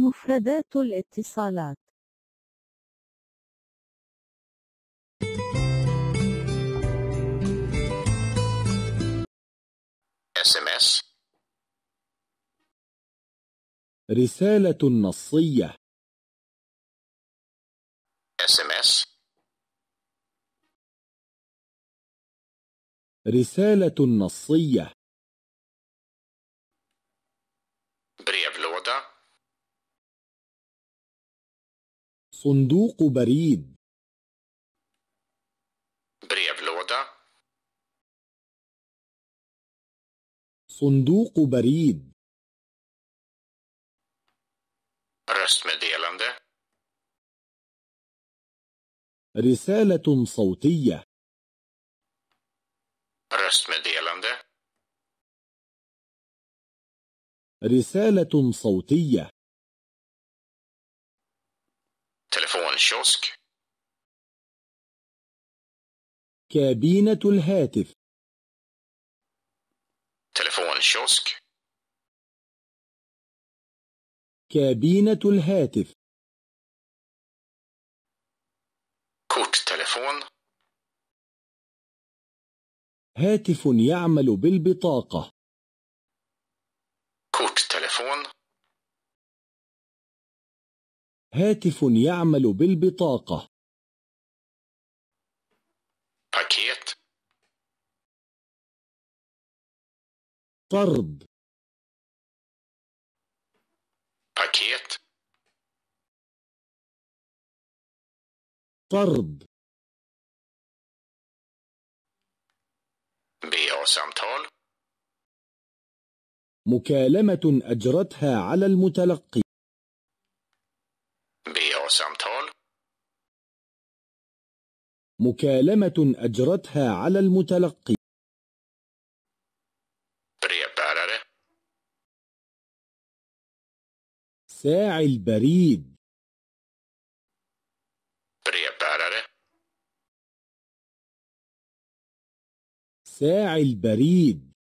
مفردات الاتصالات SMS رسالة نصية SMS رسالة نصية صندوق بريد brevlåda صندوق بريد röstmeddelande رسالة صوتية röstmeddelande رسالة صوتية الكيوسك كابينة الهاتف تلفون الشوسك كابينة الهاتف كوت تلفون هاتف يعمل بالبطاقة كوت تلفون هاتف يعمل بالبطاقة باكيت طرد باكيت طرد بيع مكالمة أجرتها على المتلقي مكالمة أجرتها على المتلقي ساعي البريد ساعي البريد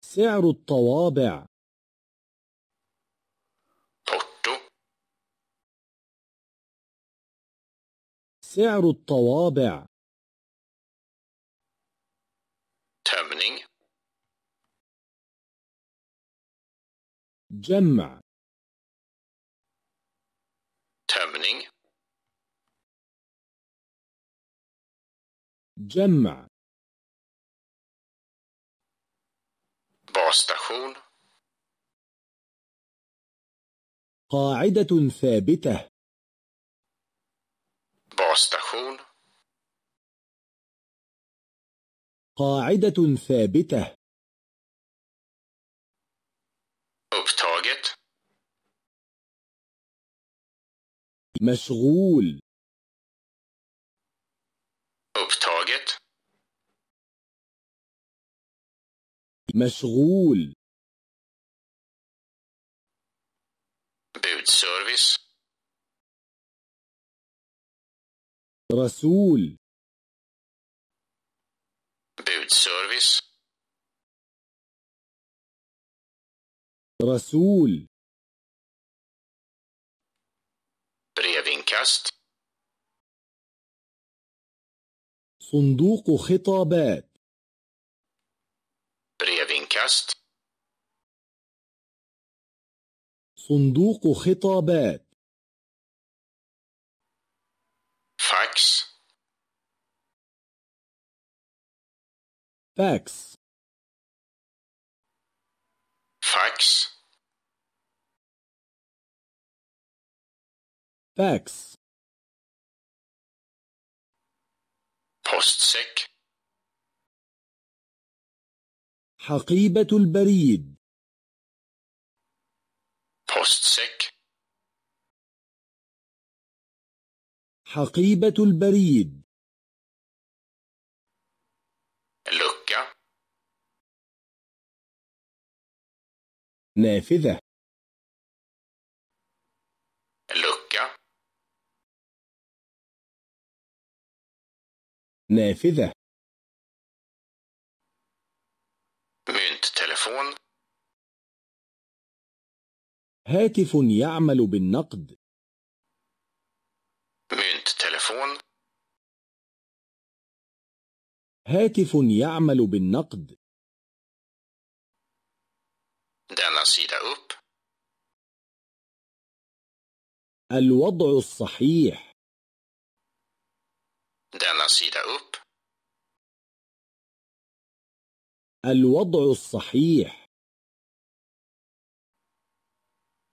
سعر الطوابع سعر الطوابع tömning جمع tömning جمع باستخون قاعدة ثابتة basstation قاعدة ثابتة upptaget مشغول upptaget مشغول budservice رسول سيرفيس رسول كاست صندوق خطابات كاست صندوق خطابات فاكس فاكس فاكس postsäck حقيبة البريد postsäck حقيبة البريد نافذة lucka نافذة تلفون هاتف يعمل بالنقد تلفون هاتف يعمل بالنقد الوضع الصحيح Dans الوضع الصحيح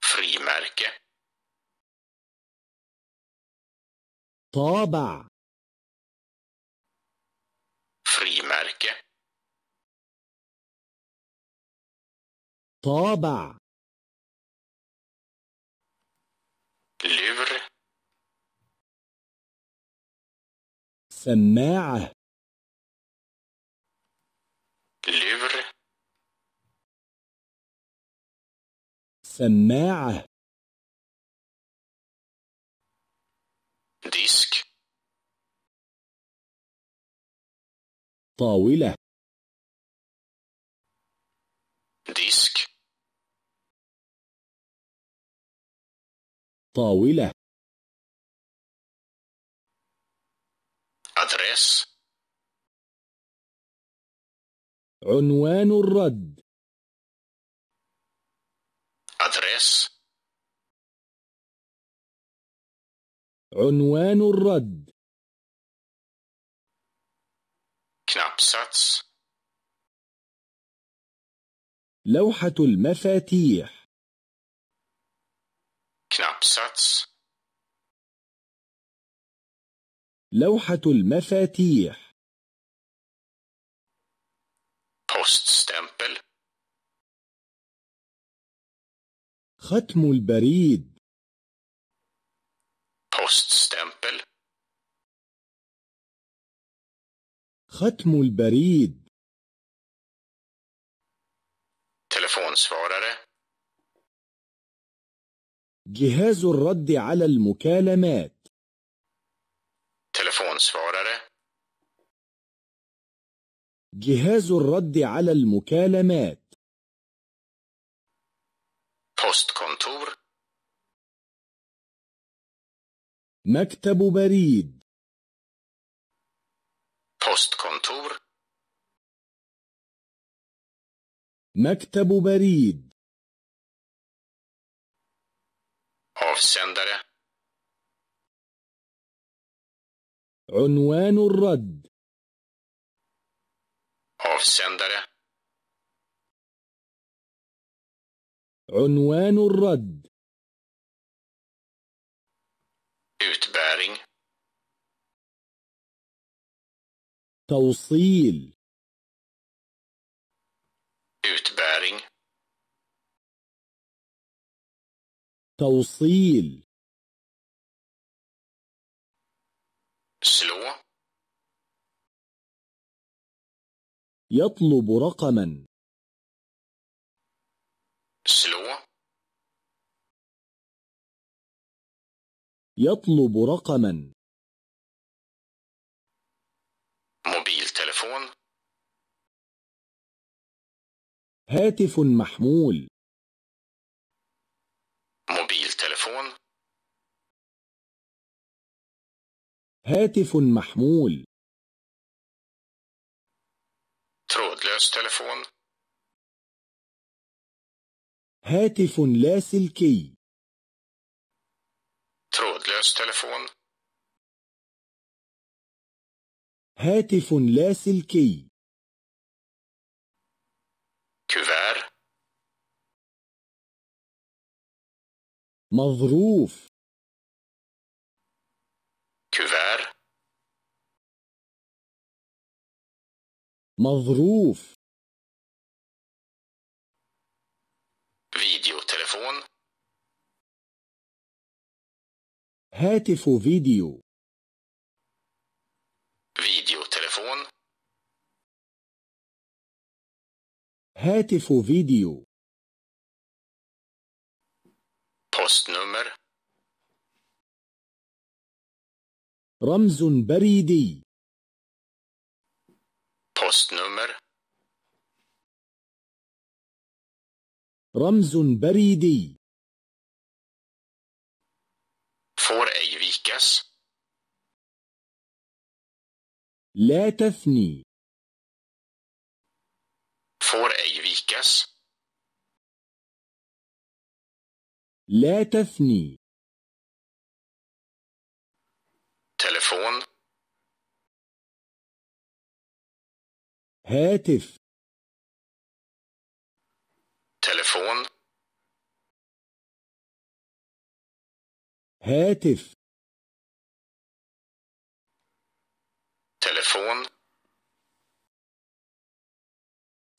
Frimärke. طابع Frimärke. طابع ليفر سماعة ليفر سماعة ديسك طاولة الطاولة. أدريس عنوان الرد أدريس عنوان الرد كنابساتس لوحة المفاتيح Knappsats. لوحة المفاتيح. Poststempel ختم البريد. Poststempel ختم البريد جهاز الرد على المكالمات telefonsvarare جهاز الرد على المكالمات postkontor مكتب بريد postkontor مكتب بريد في السندرة عنوان الرد في السندرة عنوان الرد Utbäring توصيل Utbäring توصيل سلوة يطلب رقما سلوة يطلب رقما موبيل تلفون هاتف محمول هاتف محمول trådløs telefon هاتف لاسلكي trådløs telefon هاتف لاسلكي كوفير مظروف كفار مظروف فيديو تلفون هاتف فيديو فيديو تلفون هاتف فيديو بوست رمز بريدي بوست نمر رمز بريدي فور اي فيكس لا تفني فور اي فيكس لا تفني تلفون هاتف تلفون هاتف تلفون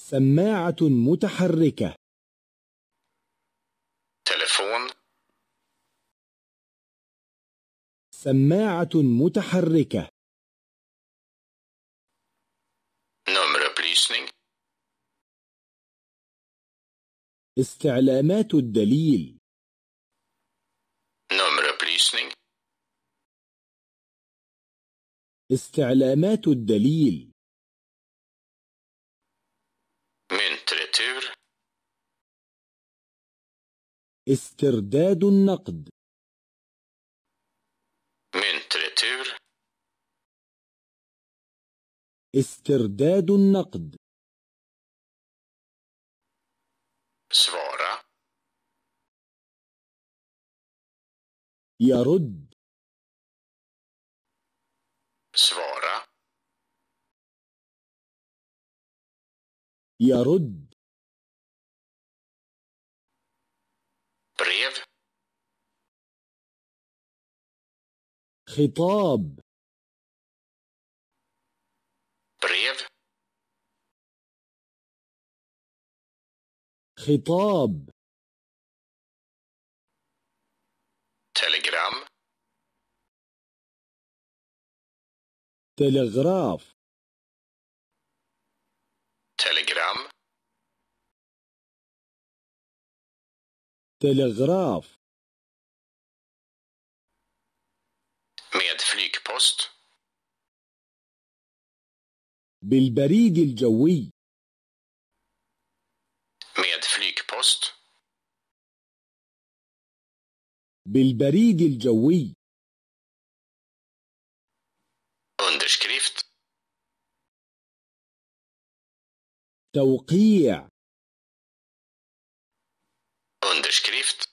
سماعة متحركة تلفون سماعة متحركة استعلامات الدليل استعلامات الدليل استرداد النقد فاتور استرداد النقد سوارا يرد سوارا يرد بريف خطاب بريف خطاب تلغرام تلغراف تلغرام تلغراف بالبوست بالبريد الجوي ميد فليك بوست بالبريد الجوي underskrift توقيع underskrift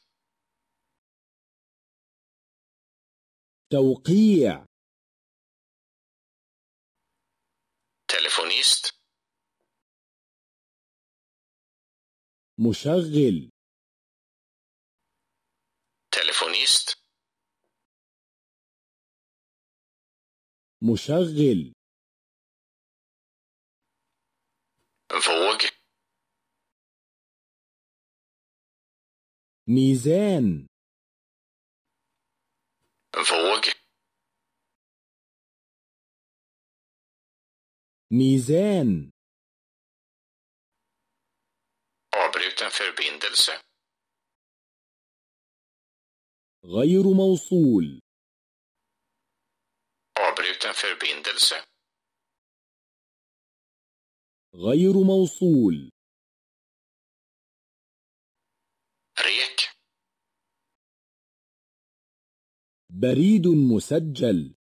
توقيع مشغل تلفونيست مشغل فوق ميزان فوق ميزان قطعة فيربيندلس غير موصول قطعة فيربيندلس غير موصول ريك بريد مسجل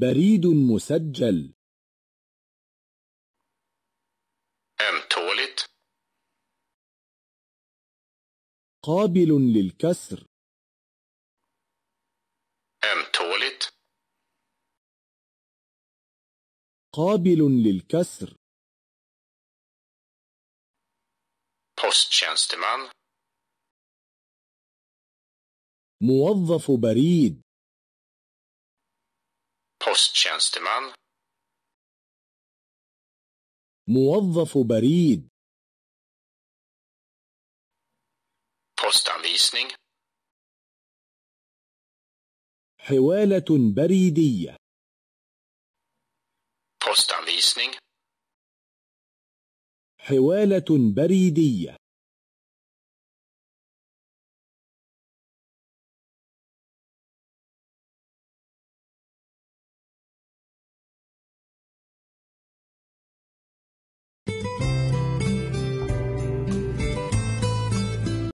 بريد مسجل ام تولت قابل للكسر ام تولت قابل للكسر posttjänsteman موظف بريد posttjänsteman موظف بريد postanvisning حوالة بريدية postanvisning حوالة بريدية